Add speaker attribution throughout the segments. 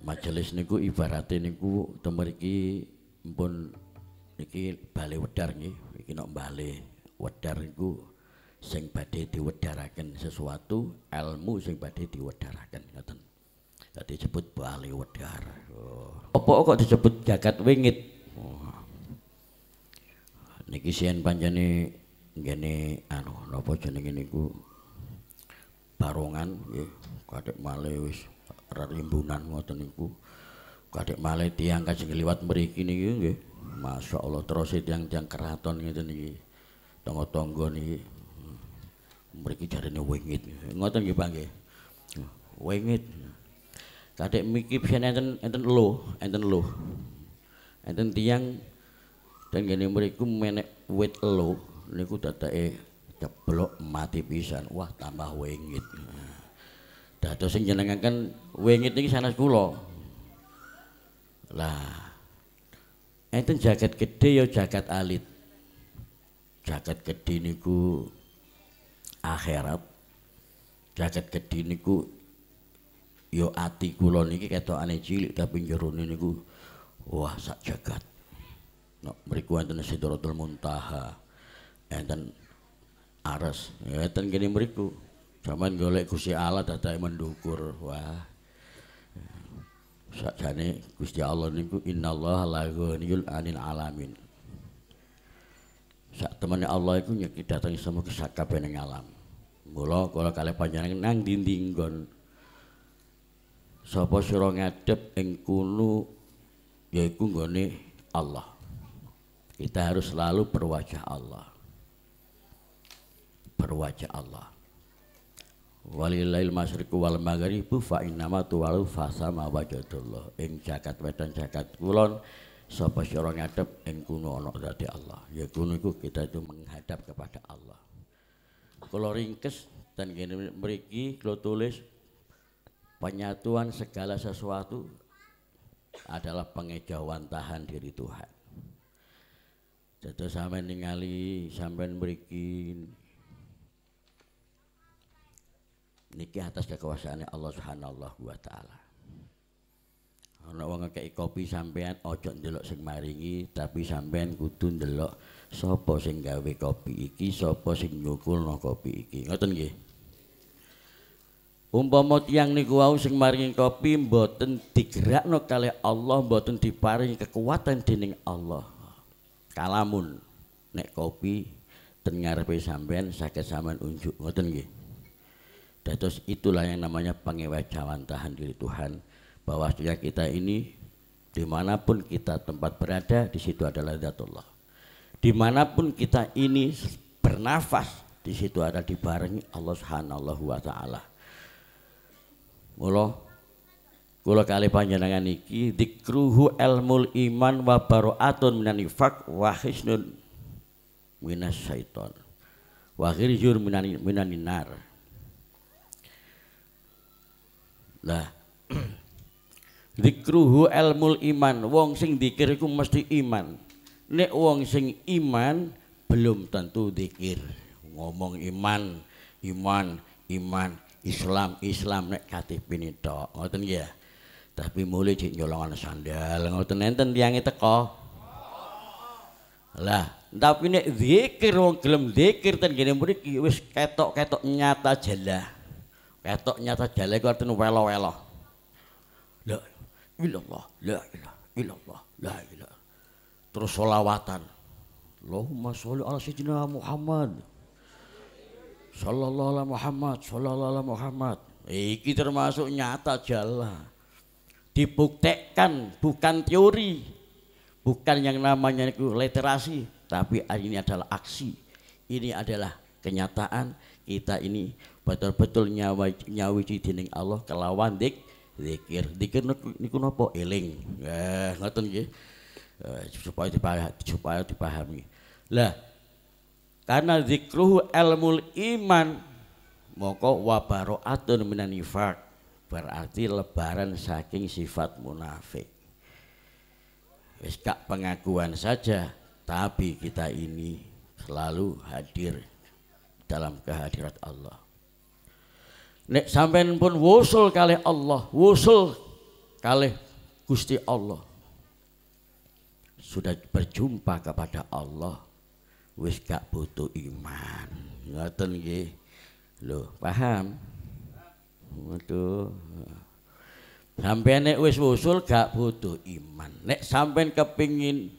Speaker 1: majelis niku ibarate niku temeriki mpun niki bali wedar nggih iki nok bali wedar niku sing badhe diwedaraken sesuatu ilmu sing badhe diwedaraken ngoten dadi disebut bali wedar oh. kok disebut jagat wingit oh. niki sian panjane ngene anu napa jenenge niku barongan nggih kadek male wis rerimbunan ngoten niku. Kadek malih tiyang kajeng liwat mriki niki nggih. Masyaallah terus tiyang-tiyang keraton ngeten niki. Tangga-tangga niki. Mriki jarene wingit. Ngoten nggih Pak nggih. Wingit. Kadek mriki pisan enten enten lho, enten lho. Enten tiyang dan gene mriku menek wit lo niku dadake jeblok mati pisan. Wah tambah wengit dah sing jenengan kan wengit nih sana kula. Lah. Enten jagat gede ya jagat alit. Jagat gede niku akhirat. Jagat gede niku ya ati kula niki aneh cilik tapi ini niku wah sak jagat. Nek no, mriku enten Sidratul Muntaha. Enten aras ya, enten gini beriku Zaman golek Gusti Allah dadake mendukur. Wah. Sakjane Gusti Allah niku innallaha la ghaniyul 'anil alamin. Sak temannya Allah iku nyeki datang semua yang alam. Mula kalau kalian panjang nang dinding gon sapa sira ngadep ing ya yaiku nggone Allah. Kita harus selalu berwajah Allah. Berwajah Allah walillahil masyriqu wal maghribu fa innama tuwalu fasama wajadullah ing jagat wetan jagat kulon sapa sira ngadep ing kuno ana dadi Allah ya kuno iku kita itu menghadap kepada Allah kula ringkes dan gini mriki kula tulis penyatuan segala sesuatu adalah pengejauhan tahan diri Tuhan. Jadi sampai ningali, sampai berikin niki atas kekuasaan Allah Subhanahu wa taala. Ana wong ngekeki kopi sampean ojo ndelok sing maringi, tapi sampean kudu ndelok sapa sing gawe kopi iki, sapa sing nyukulno kopi iki. Ngoten nggih. Umpama tiyang niku wau sing maringi kopi mboten digerakno kalih Allah, mboten diparingi kekuatan dening Allah. Kalamun nek kopi ten ngarepe sampean saged sampean unjuk ngoten nggih. Dan terus itulah yang namanya tahan diri Tuhan. bahwa Bahwasanya kita ini dimanapun kita tempat berada, di situ adalah zatullah. Dimanapun kita ini bernafas, di situ ada dibarengi Allah Subhanahu wa taala. Mula kula kali panjenengan iki dikruhu ilmul iman wa baroatun minan nifaq wa hisnun minas syaiton. Wa ghirjur minan minan nar Lah Dikruhu ilmul iman. Wong sing dikir iku mesti iman. Nek wong sing iman belum tentu dikir. Ngomong iman, iman, iman, Islam, Islam nek KTP ini tok. Ngoten ya. Tapi mulai cek nyolongan sandal. Ngoten enten itu teko. Lah, tapi nek zikir wong gelem zikir ten gene mriki wis ketok-ketok nyata jelas. Ketok nyata jale ku artine welo-welo. La ilallah, la ilah, ilallah, la ilah. Terus solawatan. Allahumma sholli ala sayyidina Muhammad. Sallallahu ala Muhammad, sallallahu ala Muhammad. Iki termasuk nyata jala. Dibuktikan bukan teori, bukan yang namanya itu literasi, tapi ini adalah aksi. Ini adalah kenyataan kita ini betul-betul nyawa nyawi dening Allah kelawan dik zikir. Zikir niku napa eling. eh ngoten nggih. Eh, supaya dipahami, supaya dipahami. Lah, karena zikruhu ilmul iman moko wabaroatun minan menanifak berarti lebaran saking sifat munafik wis kak pengakuan saja tapi kita ini selalu hadir dalam kehadirat Allah Nek sampean pun wusul kali Allah, wusul kali Gusti Allah. Sudah berjumpa kepada Allah, wis gak butuh iman. Ngoten nggih. Lho, paham? Waduh. Sampean nek wis wusul gak butuh iman. Nek sampean kepingin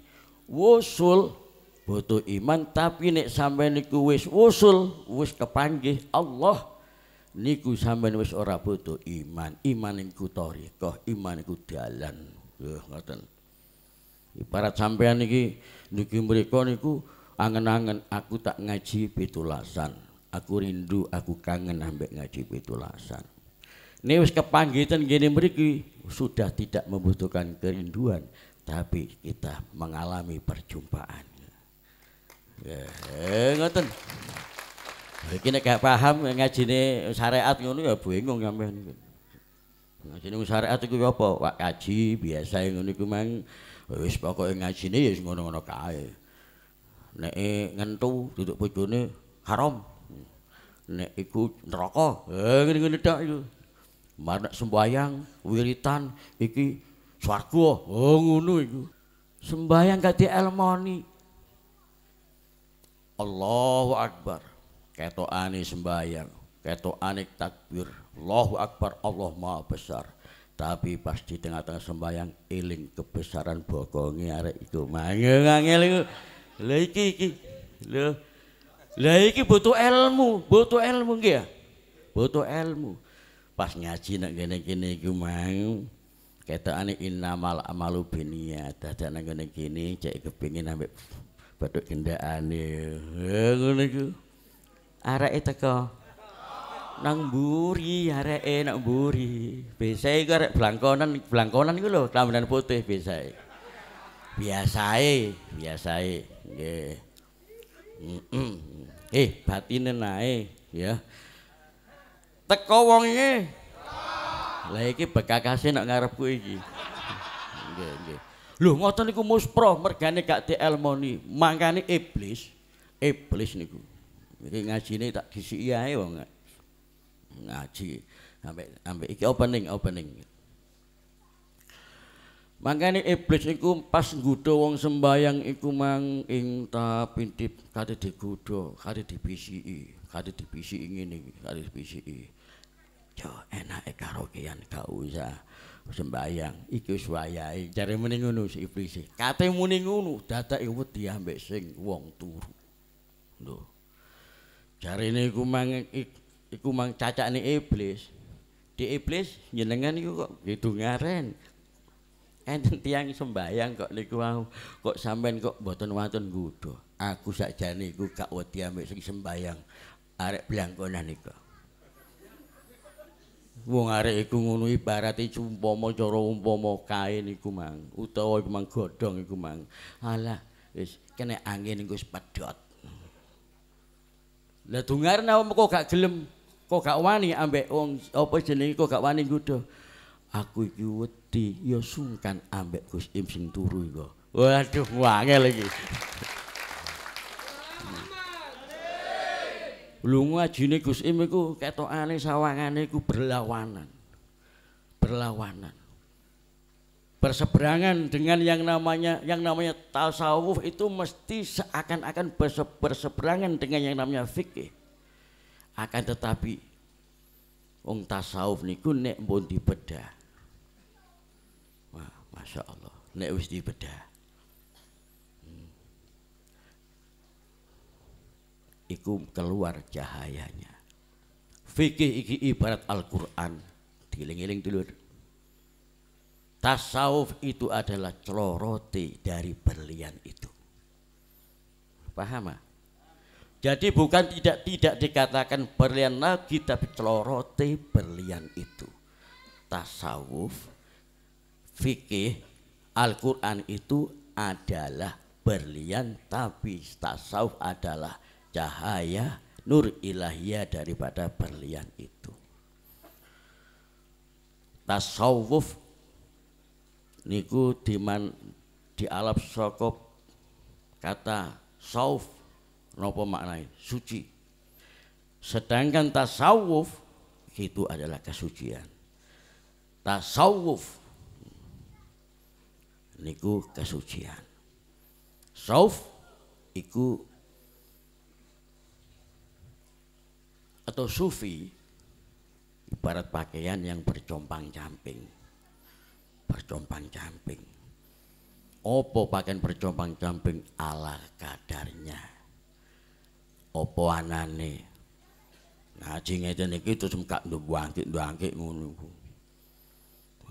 Speaker 1: wusul butuh iman tapi nek sampean niku wis wusul wis kepanggih Allah niku sampean wis ora butuh iman. Iman niku thariqah, iman niku dalan. Yo ngoten. Ibarat sampean niki niki mriku niku angen-angen aku tak ngaji pitulasan. Aku rindu, aku kangen ambek ngaji pitulasan. Ini wis kepanggitan gini meriki sudah tidak membutuhkan kerinduan, tapi kita mengalami perjumpaan. Ya, yeah, ngoten. Iki nek gak paham ngajine syariat ngono ya bingung sampean. Ngajine syariat iku apa? Wak kaji biasa ngono iku mang wis pokoke ngajine ya ngono-ngono kae. Nek e ngentu duduk bojone haram. Nek iku neraka. Eh ngene-ngene tok iku. Marek sembayang wiritan iki swarga. Oh ngono iku. Sembayang gak dielmoni. Allahu Akbar. keto sembahyang, sembayang ketokane takbir Allahu Akbar Allah Maha Besar tapi pasti tengah-tengah sembahyang iling kebesaran bokongi arek iku mangel ngangel iku lha iki iki lho lha iki butuh ilmu butuh ilmu nggih ya butuh ilmu pas ngaji nek kene kene iku mang ketokane innamal amalu binniyat dadan nek kene cek kepengin ambek bathuk gendakane ngono iku itu ke nang buri, arek e eh nang buri biasa itu arek belangkonan belangkonan iku loh kelaminan putih biasa, biasa, biasa. nggih mm eh nae ya teko wonge lah pekakase bekakasi nak ngarepku iki nggih nggih lho ngoten niku muspro mergane gak dielmoni mangkane iblis iblis niku iki ngajine tak disiki ae wong ngaji ambek ambek iki opening opening Mangkane iblis iku pas nggudu wong sembayang iku mang ing ta pintip kate digudu, kate dibisiki, kate dibisiki ngene iki, kate dibisiki. Jo enak e karo kian gak usah sembayang, iki wis wayahe cari muni ngono si iblis. E. Kate muni ngono dadak wedi ambek sing wong turu. Lho. Jarine iku mang iku mang cacakne iblis. Di iblis jenengan iku kok gitu ngaren. Enten tiang sembayang kok niku mau kok sampean kok boten wonten nggudo. Aku sakjane iku gak wedi ambek sing sembayang arek blangkonan niku. Wong arek iku ngono ibarat e umpama cara umpama kain iku mang utawa iku mang godhong iku mang. Alah wis kene angin iku pedot. Lah dungar wong kok gak gelem, kok gak wani ambek wong apa jenenge kok gak wani nggudu. Aku iki wedi ya sungkan ambek Gus Im sing turu iku. Waduh, wangel iki. Lungu ajine Gus Im iku ketokane sawangane iku berlawanan. Berlawanan. berseberangan dengan yang namanya yang namanya tasawuf itu mesti seakan-akan berseberangan dengan yang namanya fikih. Akan tetapi wong tasawuf niku nek mbon dibeda. Wah, Masya Allah, nek wis dibeda. Hmm. Iku keluar cahayanya. Fikih iki ibarat Al-Qur'an. Diling-iling dulur Tasawuf itu adalah celoroti dari berlian itu. Paham? Ah? Jadi bukan tidak tidak dikatakan berlian lagi tapi celoroti berlian itu. Tasawuf, fikih, Al-Qur'an itu adalah berlian tapi tasawuf adalah cahaya nur ilahiyah daripada berlian itu. Tasawuf niku diman dialap sokop kata sauf nopo maknai suci sedangkan tasawuf itu adalah kesucian tasawuf niku kesucian sauf iku atau sufi ibarat pakaian yang bercompang-camping percompang camping apa pakai percompang camping ala kadarnya apa anane nah jingnya itu nih itu semkak nduk bangkit bangkit ngunuku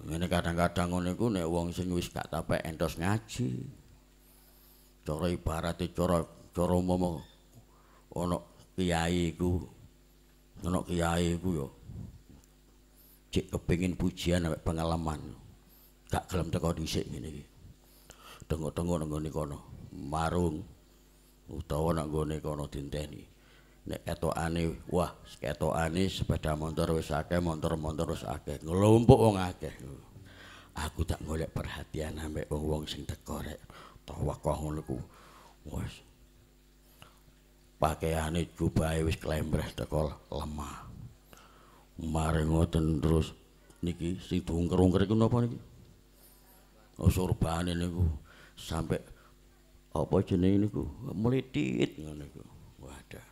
Speaker 1: ini kadang-kadang ngunuku nih uang sing wis kak tape entos ngaji coro ibarat itu coro coro momo ono kiai ku ono kiai ku yo cek kepingin pujian pengalaman gak gelem teko dhisik ngene iki. Tengok-tengok nang ngene kono, marung utawa nang ngene kono dinteni. Nek etokane wah, ketokane sepeda motor wis akeh, motor-motor wis akeh, nglumpuk wong akeh. Aku tak golek perhatian ambek wong-wong sing teko rek. Tawakoh ngono ku. Wes. Pakaiane jubahe wis klembres teko lemah. Mareng terus niki sing dungkerung-kerung niku napa niki? surbane niku sampe apa jenenge niku mlitit ngene iku wadah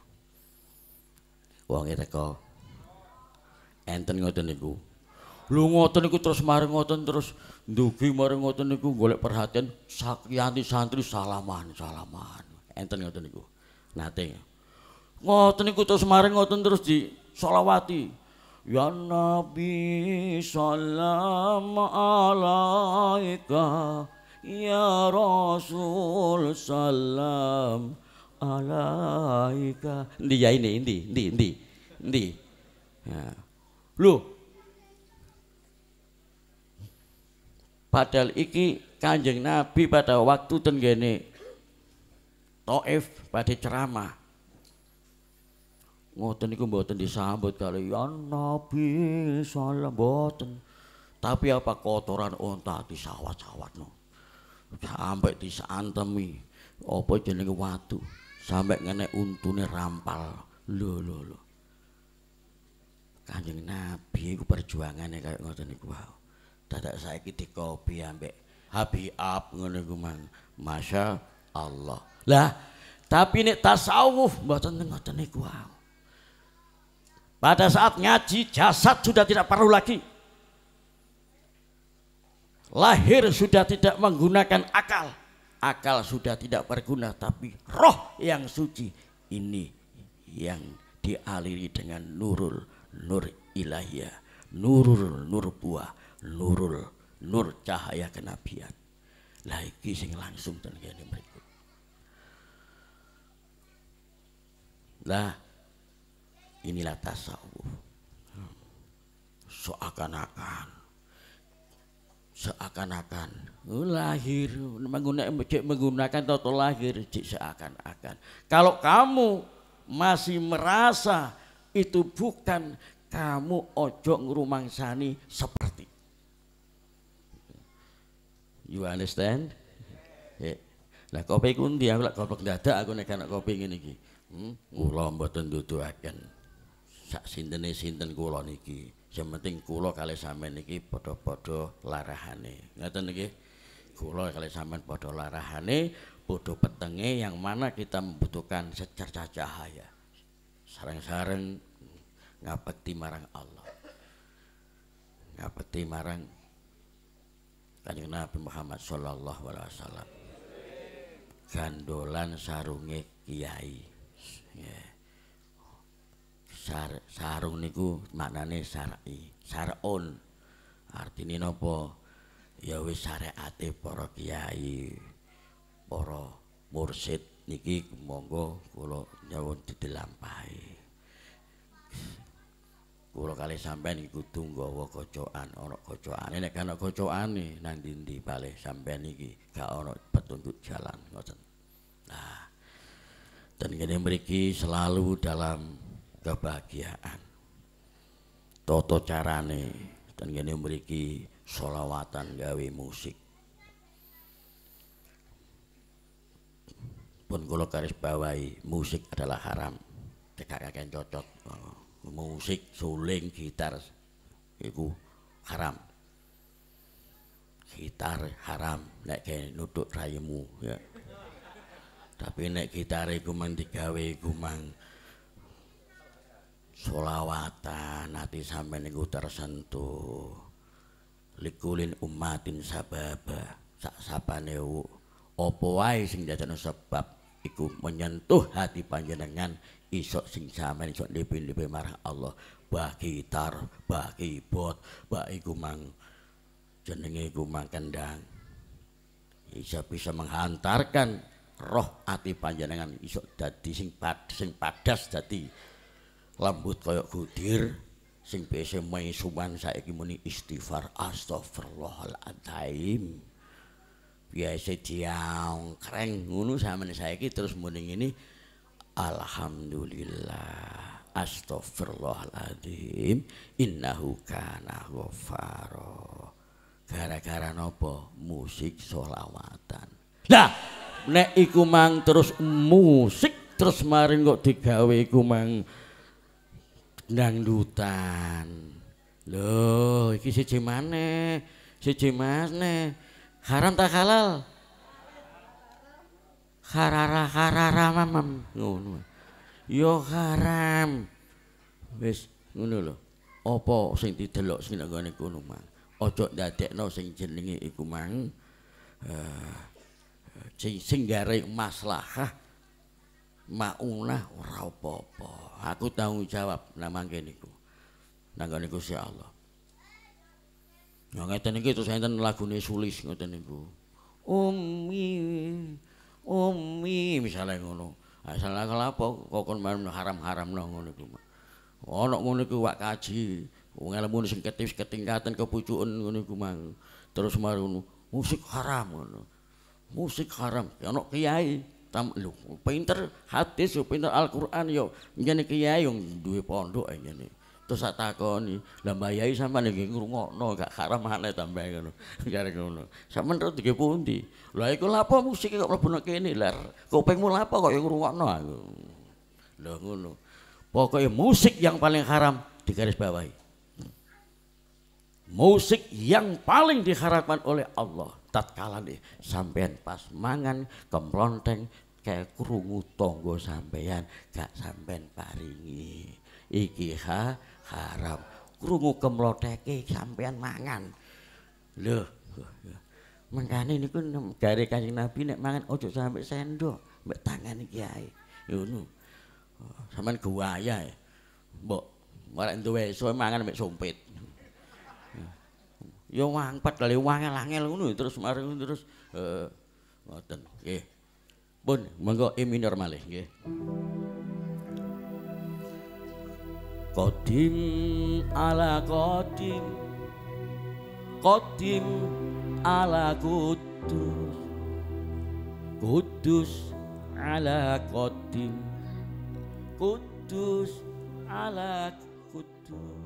Speaker 1: wong e teko enten ngoten niku lu ngoten niku terus maring ngoten terus ndugi maring ngoten niku golek perhatian sakyanti santri salaman salaman enten ngoten niku nate ngoten niku terus maring ngoten terus di shalawati. Ya Nabi salam alaika Ya Rasul salam alaika Ini ya ini, ini, ini, ini, ini. ya. Loh Padahal iki kanjeng Nabi pada waktu tenggene Taif pada ceramah ngoten iku mboten disambut ya Nabi salam mboten. Tapi apa kotoran unta oh, disawat no Sampai disantemi apa jenenge watu. Sampai ngene untune rampal. Lho lho lho. Kanjeng Nabi iku perjuangane kaya ngoten niku wae. Dadak saiki dikopi ambek Habi Ab ngene iku man. Masya Allah. Lah, tapi nek tasawuf mboten ngoten niku wae. Pada saat ngaji jasad sudah tidak perlu lagi. Lahir sudah tidak menggunakan akal. Akal sudah tidak berguna tapi roh yang suci ini yang dialiri dengan nurul nur ilahiyah, nurul nur buah, nurul nur cahaya kenabian. Lah sing langsung tenan berikut. Lah inilah tasawuf seakan-akan seakan-akan lahir menggunakan menggunakan toto lahir seakan-akan kalau kamu masih merasa itu bukan kamu ojo sani seperti you understand yeah. lah kopi kundi aku lak kopi dadak aku nek kopi ngene iki hmm kula mboten duduaken sak sintene sinten kula niki sing penting kula kali sampean niki padha-padha larahane ngoten niki kula kali sampean padha larahane padha petenge yang mana kita membutuhkan secerca cahaya sareng-sareng ngapeti marang Allah ngapeti marang Kanjeng Nabi Muhammad sallallahu alaihi wasallam gandolan sarunge kiai yeah. sarung niku maknane sar'i sar'un artine napa ya wis syariate para kiai para mursid niki monggo kula nyuwun didelampahi kula kali sampean iku tunggawa kocokan ana kocokane nek ana kocokane nang ndi-ndi bali sampean iki gak ana petunjuk jalan ngoten nah dan ini mriki selalu dalam kebahagiaan toto carane dan gini memiliki solawatan gawe musik pun kalau garis bawahi musik adalah haram Tidak akan cocok oh, musik suling gitar itu haram gitar haram nek kayak nuduk rayemu ya tapi nek gitar itu mang digawe itu mang sholawatan hati sampai niku tersentuh likulin umatin sababa sak sapane opo wae sing dadi sebab iku menyentuh hati panjenengan isok sing sampean isok lebih-lebih marah Allah bagi tar bagi bot bagi kumang jenenge kumang kendang bisa bisa menghantarkan roh hati panjenengan isok dadi sing pad padas dadi lembut kaya gudir sing biasa maisuman saiki muni istighfar astagfirullahaladzim biasa diang kreng ngunu saman saiki terus muni ini alhamdulillah astagfirullahaladzim innahu kana ghafaro gara-gara nopo musik sholawatan lah nek iku mang terus musik terus maring kok digawe iku mang dangdutan lho iki siji maneh siji maneh haram tak halal harara harara mamam ngono yo haram wis ngono lho apa sing didelok sing nang kono mah aja ndadekno sing jenenge iku mang uh, sing garing maslahah maunah ora apa-apa. Aku tanggung jawab nang mangke niku. Nang ngene Gusti Allah. Ya ngeten iki terus enten lagune sulis ngoten niku. Umi Umi misalnya ngono. Asal nah, apa kok kon haram haram-haram nang ngono iku. Ono ngono iku wak kaji. Wong elmu sing ketis ketingkatan kepucuan ngono iku mang. Terus marono musik haram ngono. Musik haram ya ono kiai. tam lho pinter hadis yo pinter Al-Qur'an yo ngene kiai yo duwe pondok ngene terus tak takoni lah mbayai sampean iki ngrungokno gak haram maneh tambah mbek ngono jare ngono sampean terus dike pundi lah iku lha apa musik kok mlebu nek kene lah kupingmu lha apa kok ngrungokno aku lho ngono pokoke musik yang paling haram digaris bawahi musik yang paling diharapkan oleh Allah tatkala nih sampean pas mangan kemlonteng kayak kerungu tonggo sampean gak sampean paringi iki ha haram kerungu kemloteke sampean mangan loh ini kan dari kanjeng Nabi nek mangan ojo sampe sendok mbak tangan iki ae ngono oh, sampean ya mbok ora duwe iso mangan mbek sumpit ya wang kali ya wangel elangel ngono ya, terus mari terus eh ngoten nggih pun monggo E minor malih nggih Qadim ala qadim Qadim ala kudus Kudus ala qadim Kudus ala kudus